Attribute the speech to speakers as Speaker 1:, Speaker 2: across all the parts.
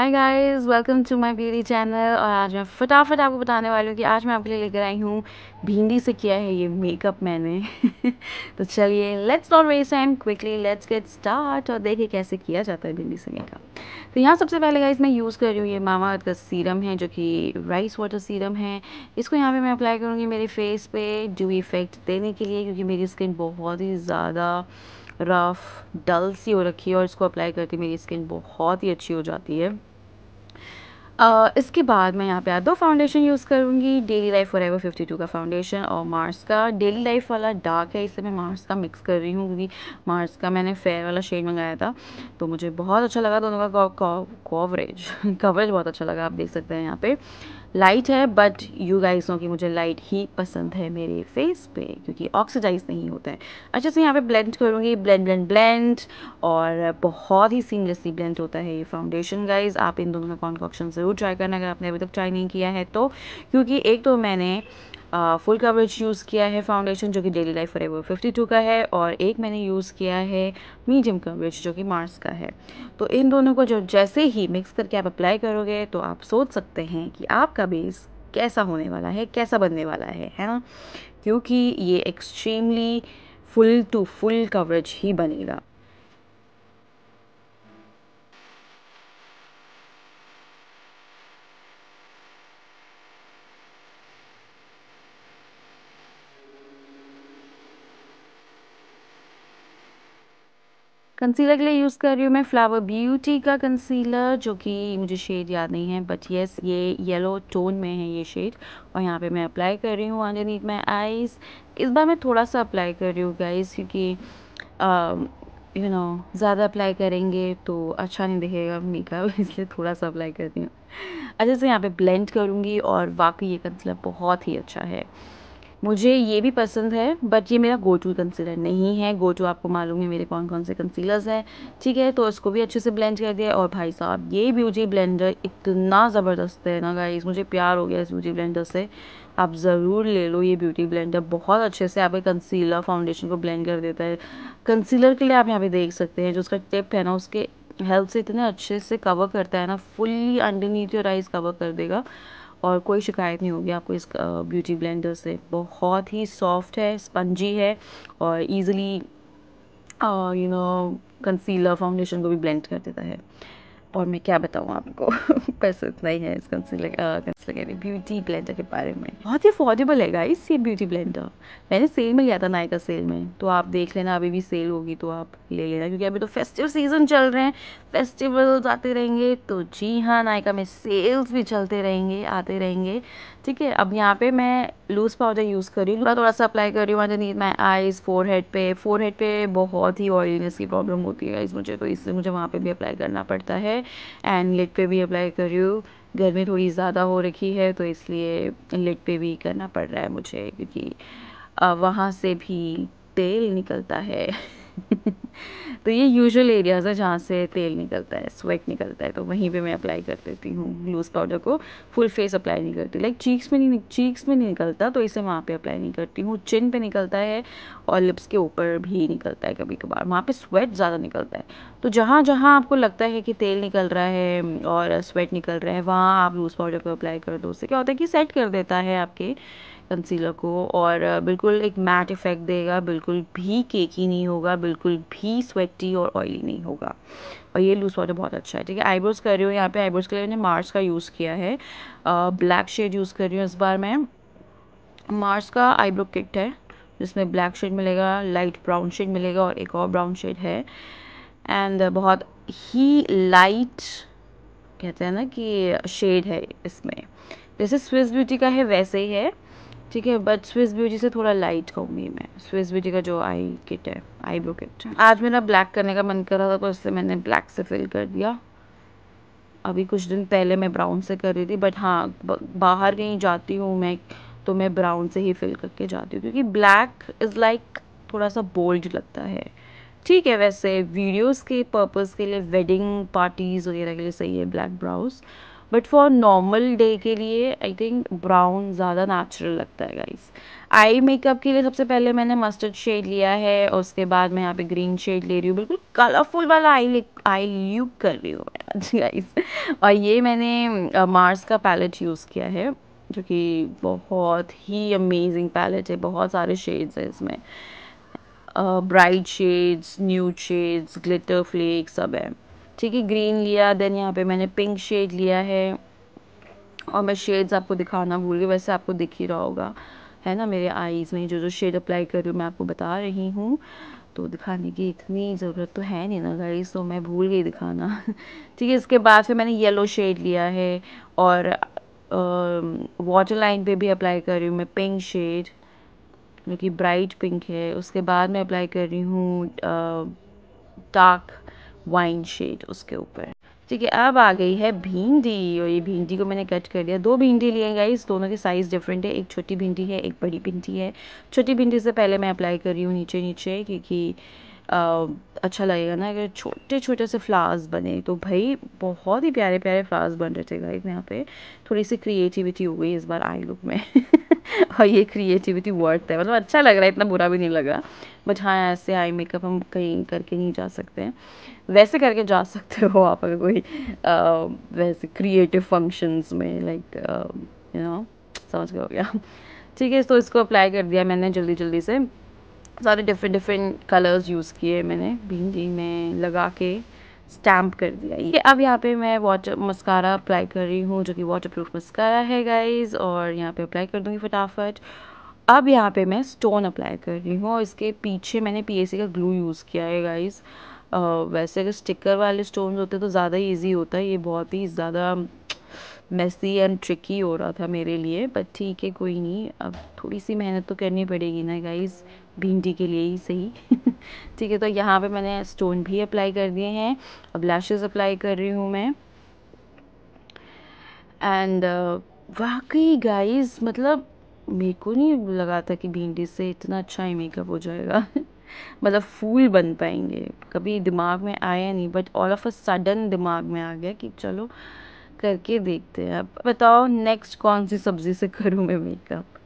Speaker 1: hi guys welcome to my beauty channel और आज मैं फटाफट आपको बताने वाली हूँ कि आज मैं आपके लिए लेकर आई हूँ भिंडी से किया है ये मेकअप मैंने तो चलिए let's not waste time quickly let's get start और देखिए कैसे किया जाता है भिंडी से मेकअप तो यहाँ सबसे पहले गाइस मैं यूज़ कर रही हूँ ये मामा अर्थ का सीरम है जो कि राइस वाटर सीरम है इसको यहाँ पर मैं अप्लाई करूँगी मेरे फेस पर ड्यू इफेक्ट देने के लिए क्योंकि मेरी स्किन बहुत ही ज़्यादा रफ़ डल सी हो रखी है और इसको अप्लाई करके मेरी स्किन बहुत ही अच्छी हो जाती है इसके बाद मैं यहाँ पे दो फाउंडेशन यूज़ करूँगी daily life forever fifty two का फाउंडेशन और मार्स का डेली लाइफ वाला डार्क है इससे मैं मार्स का मिक्स कर रही हूँ क्योंकि मार्स का मैंने फेयर वाला शेड मंगाया था तो मुझे बहुत अच्छा लगा दोनों का कवरेज कवरेज बहुत अच्छा लगा आप देख सकते हैं यहाँ पर लाइट है बट यू गाइस नो कि मुझे लाइट ही पसंद है मेरे फेस पे क्योंकि ऑक्सीडाइज नहीं होता है अच्छा से यहाँ पे ब्लेंड करूँगी ब्लेंड ब्लेंड ब्लेंड और बहुत ही सीमलेसली ब्लेंड होता है ये फाउंडेशन गाइज आप इन दोनों का कॉन्कॉक्शन ज़रूर ट्राई करना अगर आपने अभी तक ट्राई नहीं किया है तो क्योंकि एक तो मैंने फुल कवरेज यूज़ किया है फाउंडेशन जो कि daily life forever fifty two का है और एक मैंने यूज़ किया है मीडियम कवरेज जो कि मार्स का है तो इन दोनों को जो जैसे ही मिक्स करके आप अप्लाई करोगे तो आप सोच सकते हैं कि आपका बेस कैसा होने वाला है कैसा बनने वाला है है ना क्योंकि ये extremely full to full coverage ही बनेगा कंसीलर के लिए यूज़ कर रही हूँ मैं फ्लावर ब्यूटी का कंसीलर जो कि मुझे शेड याद नहीं है बट येस ये येलो टोन में है ये शेड और यहाँ पे मैं अप्लाई कर रही हूँ नीट माई आईज इस बार मैं थोड़ा सा अप्लाई कर रही हूँ गाइज क्योंकि यू um, नो ज़्यादा अप्लाई करेंगे तो अच्छा नहीं दिखेगा मेकअप इसलिए थोड़ा सा अप्लाई कर रही हूँ अच्छे से यहाँ पे ब्लेंड करूँगी और वाकई ये कंसीलर बहुत ही अच्छा है मुझे ये भी पसंद है बट ये मेरा गो टू कंसीलर नहीं है गो टू आपको मालूम है मेरे कौन कौन से कंसीलर्स हैं ठीक है तो इसको भी अच्छे से ब्लेंड कर दिया और भाई साहब ये ब्यूटी ब्लेंडर इतना ज़बरदस्त है ना गाइस मुझे प्यार हो गया इस ब्यूटी ब्लेंडर से आप ज़रूर ले लो ये ब्यूटी ब्लेंडर बहुत अच्छे से आपके कंसीलर फाउंडेशन को ब्लेंड कर देता है कंसीलर के लिए आप यहाँ पे देख सकते हैं जो उसका टिप है ना उसके हेल्थ से इतने अच्छे से कवर करता है ना fully underneath your eyes cover कर देगा और कोई शिकायत नहीं होगी आपको इस ब्यूटी ब्लेंडर से बहुत ही सॉफ्ट है स्पंजी है और easily you know concealer foundation को भी ब्लेंड कर देता है और मैं क्या बताऊँ आपको पैसा इतना ही है इस कंसीलर कंसीलर कह रही ब्यूटी ब्लेंडर के बारे में बहुत ही अफोर्डेबल है इस ये ब्यूटी ब्लेंडर मैंने सेल में लिया था नायका सेल में तो आप देख लेना अभी भी सेल होगी तो आप ले लेना क्योंकि अभी तो फेस्टिव सीजन चल रहे हैं फेस्टिवल्स आते रहेंगे तो जी हाँ नायका में सेल्स भी चलते रहेंगे आते रहेंगे ठीक है अब यहाँ पे मैं लूज़ पाउडर यूज़ कर रही हूँ थोड़ा थोड़ा सा अप्लाई कर रही हूँ underneath my eyes forehead पे फोर हेड पे बहुत ही ऑयलीनेस की प्रॉब्लम होती है इस मुझे तो इससे मुझे वहाँ पे भी अप्लाई करना पड़ता है एंड लिट पे भी अप्लाई कर रही हूँ गर्मी थोड़ी ज़्यादा हो रखी है तो इसलिए लिट पे भी करना पड़ रहा है मुझे क्योंकि वहाँ से भी तेल निकलता है तो ये यूजुअल एरियाज़ है जहाँ से तेल निकलता है स्वेट निकलता है तो वहीं पे मैं अप्लाई कर देती हूँ लूज़ पाउडर को फुल फेस अप्लाई नहीं करती लाइक चीक्स में नहीं चीक्स में नहीं निकलता तो इसे वहाँ पे अप्लाई नहीं करती हूँ चिन पे निकलता है और लिप्स के ऊपर भी निकलता है कभी कभार वहाँ पर स्वेट ज़्यादा निकलता है तो जहाँ जहाँ आपको लगता है कि तेल निकल रहा है और स्वेट निकल रहा है वहाँ आप लूज़ पाउडर को अप्लाई कर दो उससे क्या होता है कि सेट कर देता है आपके कंसीलर को और बिल्कुल एक मैट इफ़ेक्ट देगा बिल्कुल भी केकी नहीं होगा बिल्कुल भी स्वेटी और ऑयली नहीं होगा और ये लूज वाटर बहुत अच्छा है ठीक है आईब्रोज़ कर रही हूँ यहाँ पे आईब्रोज़ के लिए मैंने मार्स का यूज़ किया है ब्लैक शेड यूज़ कर रही हूँ इस बार मैं मार्स का आईब्रो किट है जिसमें ब्लैक शेड मिलेगा लाइट ब्राउन शेड मिलेगा और एक और ब्राउन शेड है एंड बहुत ही लाइट कहते हैं ना कि शेड है इसमें जैसे स्विस ब्यूटी का है वैसे ही है ठीक है बट स्विस ब्यूटी से थोड़ा लाइट कहूँगी मैं स्विस ब्यूटी का जो आई किट है आई ब्रो किट आज मेरा ब्लैक करने का मन कर रहा था तो इससे मैंने ब्लैक से फिल कर दिया अभी कुछ दिन पहले मैं ब्राउन से कर रही थी बट हाँ बाहर कहीं जाती हूँ मैं तो मैं ब्राउन से ही फिल करके जाती हूँ क्योंकि ब्लैक इज़ लाइक थोड़ा सा बोल्ड लगता है ठीक है वैसे वीडियोस के पर्पस के लिए वेडिंग पार्टीज़ वगैरह के लिए सही है black brows but for normal day के लिए आई थिंक ब्राउन ज़्यादा नेचुरल लगता है गाइस आई मेकअप के लिए सबसे पहले मैंने मस्टर्ड शेड लिया है और उसके बाद मैं यहाँ पे ग्रीन शेड ले रही हूँ बिल्कुल कलरफुल वाला आई आई लुक कर रही हूँ गाइस और ये मैंने मार्स का पैलेट यूज़ किया है जो कि बहुत ही अमेजिंग पैलेट है बहुत सारे शेड्स हैं इसमें bright shades new shades glitter flakes सब है ठीक है ग्रीन लिया देन यहाँ पे मैंने पिंक शेड लिया है और मैं शेड्स आपको दिखाना भूल गई वैसे आपको दिख ही रहा होगा है ना मेरे आईज़ में जो जो शेड अप्लाई कर रही हूँ मैं आपको बता रही हूँ तो दिखाने की इतनी ज़रूरत तो है नहीं ना गाइस तो मैं भूल गई दिखाना ठीक है इसके बाद फिर मैंने येलो शेड लिया है और वाटर लाइन पे भी अप्लाई कर रही हूँ मैं पिंक शेड जो कि ब्राइट पिंक है उसके बाद मैं अप्लाई कर रही हूँ डार्क वाइन शेड उसके ऊपर ठीक है अब आ गई है भिंडी और ये भिंडी को मैंने कट कर दिया दो भिंडी लिए गई इस दोनों के साइज़ डिफरेंट है एक छोटी भिंडी है एक बड़ी भिंडी है छोटी भिंडी से पहले मैं अप्लाई कर रही हूँ नीचे नीचे क्योंकि अच्छा लगेगा ना अगर छोटे छोटे से फ्लावर्स बने तो भाई बहुत ही प्यारे प्यारे फ्लावर्स बन रहे थे गाइस यहाँ पे थोड़ी सी क्रिएटिविटी हो गई इस बार आई लुक में और ये क्रिएटिविटी वर्ड है मतलब अच्छा लग रहा है इतना बुरा भी नहीं लग रहा बट हाँ ऐसे आई मेकअप हम कहीं करके नहीं जा सकते हैं वैसे करके जा सकते हो आप अगर कोई आ, वैसे क्रिएटिव फंक्शंस में लाइक यू नो समझ गए हो गया ठीक है तो इसको अप्लाई कर दिया मैंने जल्दी जल्दी से सारे डिफरेंट डिफरेंट कलर्स यूज़ किए मैंने भिंडी में लगा के स्टैम्प कर दिया ये अब यहाँ पे मैं वाटर मस्कारा अप्लाई कर रही हूँ जो कि वाटर प्रूफ मस्कारा है गाइज और यहाँ पे अप्लाई कर दूँगी फटाफट अब यहाँ पे मैं स्टोन अप्लाई कर रही हूँ और इसके पीछे मैंने पी का ग्लू यूज़ किया है गाइज़ वैसे अगर स्टिकर वाले स्टोन होते तो ज़्यादा ही ईजी होता है ये बहुत ही ज़्यादा मैसी एंड ट्रिकी हो रहा था मेरे लिए बट ठीक है कोई नहीं अब थोड़ी सी मेहनत तो करनी पड़ेगी ना गाइस भिंडी के लिए ही सही ठीक है तो यहाँ पे मैंने स्टोन भी अप्लाई कर दिए हैं अब लैशेज अप्लाई कर रही हूँ मैं एंड uh, वाकई गाइस मतलब मेरे को नहीं लगा था कि भिंडी से इतना अच्छा ही मेकअप हो जाएगा मतलब फूल बन पाएंगे कभी दिमाग में आया नहीं but all of a sudden दिमाग में आ गया कि चलो करके देखते हैं आप बताओ नेक्स्ट कौन सी सब्ज़ी से करूँ मैं मेकअप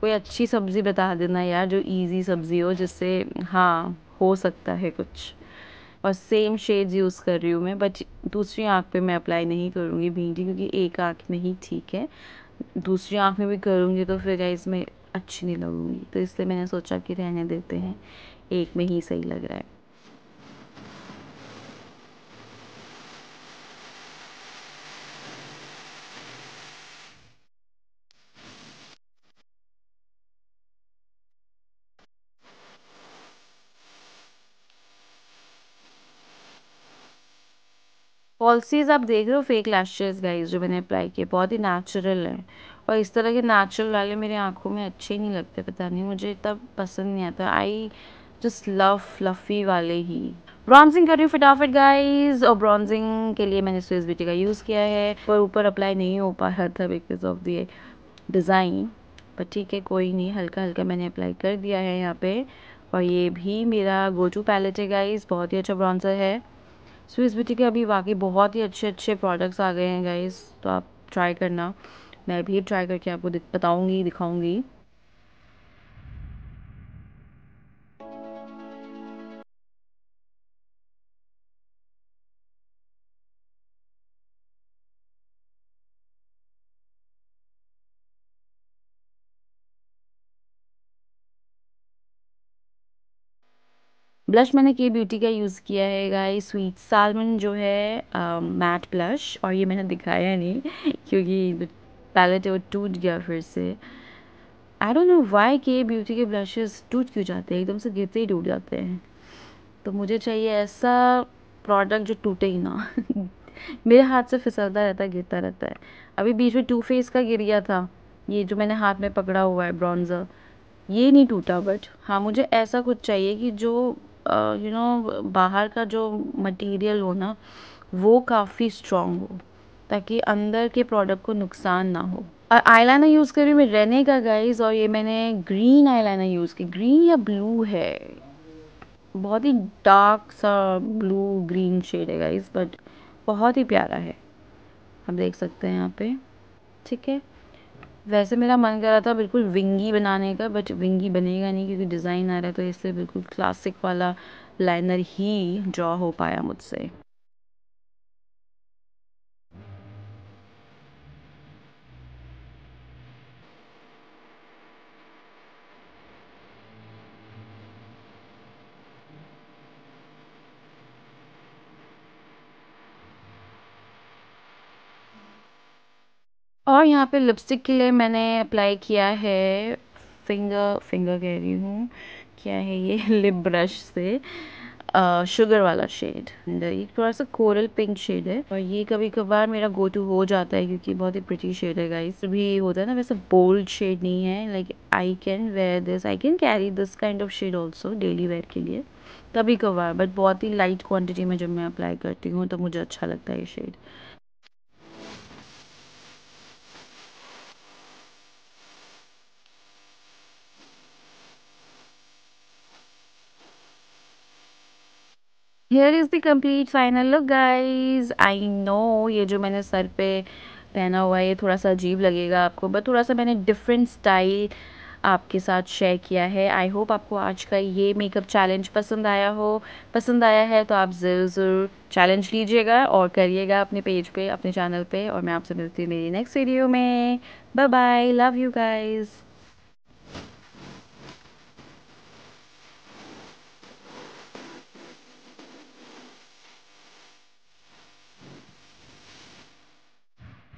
Speaker 1: कोई अच्छी सब्ज़ी बता देना यार जो इजी सब्ज़ी हो जिससे हाँ हो सकता है कुछ और सेम शेड्स यूज़ कर रही हूँ मैं बट दूसरी आँख पे मैं अप्लाई नहीं करूँगी भिंडी क्योंकि एक आँख में ही ठीक है दूसरी आँख में भी करूँगी तो फिर इसमें अच्छी नहीं लगूँगी तो इसलिए मैंने सोचा कि रहने देते हैं एक में ही सही लग रहा है फॉल्सीज आप देख रहे हो फेक लैशेज गाइज जो मैंने अप्लाई किए बहुत ही नेचुरल है और इस तरह के नेचुरल वाले मेरे आंखों में अच्छे नहीं लगते पता नहीं मुझे इतना पसंद नहीं आता आई जस्ट लव फ्लफी वाले ही ब्रॉन्जिंग कर रही हूँ फटाफट गाइज और ब्रॉन्जिंग के लिए मैंने स्विस ब्यूटी का यूज़ किया है पर ऊपर अप्लाई नहीं हो पा रहा था बिकॉज ऑफ दी डिज़ाइन पर ठीक है कोई नहीं हल्का हल्का मैंने अप्लाई कर दिया है यहाँ पे और ये भी मेरा टू पैलेट है गाइज बहुत ही अच्छा ब्रॉन्जर है स्विस ब्यूटी के अभी वाकई बहुत ही अच्छे अच्छे प्रोडक्ट्स आ गए हैं गाइस तो आप ट्राई करना मैं भी ट्राई करके आपको बताऊंगी दिखाऊंगी ब्लश मैंने के ब्यूटी का यूज़ किया है गाइस स्वीट सालमन जो है मैट uh, ब्लश और ये मैंने दिखाया नहीं क्योंकि पैलेट वो टूट गया फिर से I don't know why Kay beauty के ब्लशेस टूट क्यों जाते हैं एकदम से गिरते ही टूट जाते हैं तो मुझे चाहिए ऐसा प्रोडक्ट जो टूटे ही ना मेरे हाथ से फिसलता रहता है गिरता रहता है अभी बीच में टू फेस का गिर गया था ये जो मैंने हाथ में पकड़ा हुआ है ब्रॉन्ज़र ये नहीं टूटा बट हाँ मुझे ऐसा कुछ चाहिए कि जो यू नो बाहर का जो मटेरियल हो ना वो काफ़ी स्ट्रॉन्ग हो ताकि अंदर के प्रोडक्ट को नुकसान ना हो और लाइनर यूज़ करी मैं रेने का गाइज और ये मैंने ग्रीन लाइनर यूज़ की ग्रीन या ब्लू है बहुत ही डार्क सा ब्लू ग्रीन शेड है गाइज बट बहुत ही प्यारा है आप देख सकते हैं यहाँ पे ठीक है वैसे मेरा मन कर रहा था बिल्कुल विंगी बनाने का बट विंगी बनेगा नहीं क्योंकि डिज़ाइन आ रहा है तो इससे बिल्कुल क्लासिक वाला लाइनर ही ड्रॉ हो पाया मुझसे और यहाँ पे लिपस्टिक के लिए मैंने अप्लाई किया है फिंगर फिंगर कह रही हूँ क्या है ये लिप ब्रश से शुगर वाला शेड ये थोड़ा सा कोरल पिंक शेड है और ये कभी कभार मेरा गो टू हो जाता है क्योंकि बहुत ही प्रिटी शेड है गाइस भी होता है ना वैसे बोल्ड शेड नहीं है like I can wear this I can carry this kind of shade also daily wear के लिए कभी कभार बट बहुत ही लाइट क्वान्टिटी में जब मैं अप्लाई करती हूँ तो मुझे अच्छा लगता है ये shade here is the complete final look guys I know ये जो मैंने सर पे पहना हुआ है ये थोड़ा सा अजीब लगेगा आपको बट थोड़ा सा मैंने डिफरेंट स्टाइल आपके साथ शेयर किया है आई होप आपको आज का ये मेकअप चैलेंज पसंद आया हो पसंद आया है तो आप ज़रूर ज़रूर चैलेंज लीजिएगा और करिएगा अपने पेज पे अपने चैनल पे और मैं आपसे मिलती हूँ मेरी नेक्स्ट वीडियो में bye bye love you guys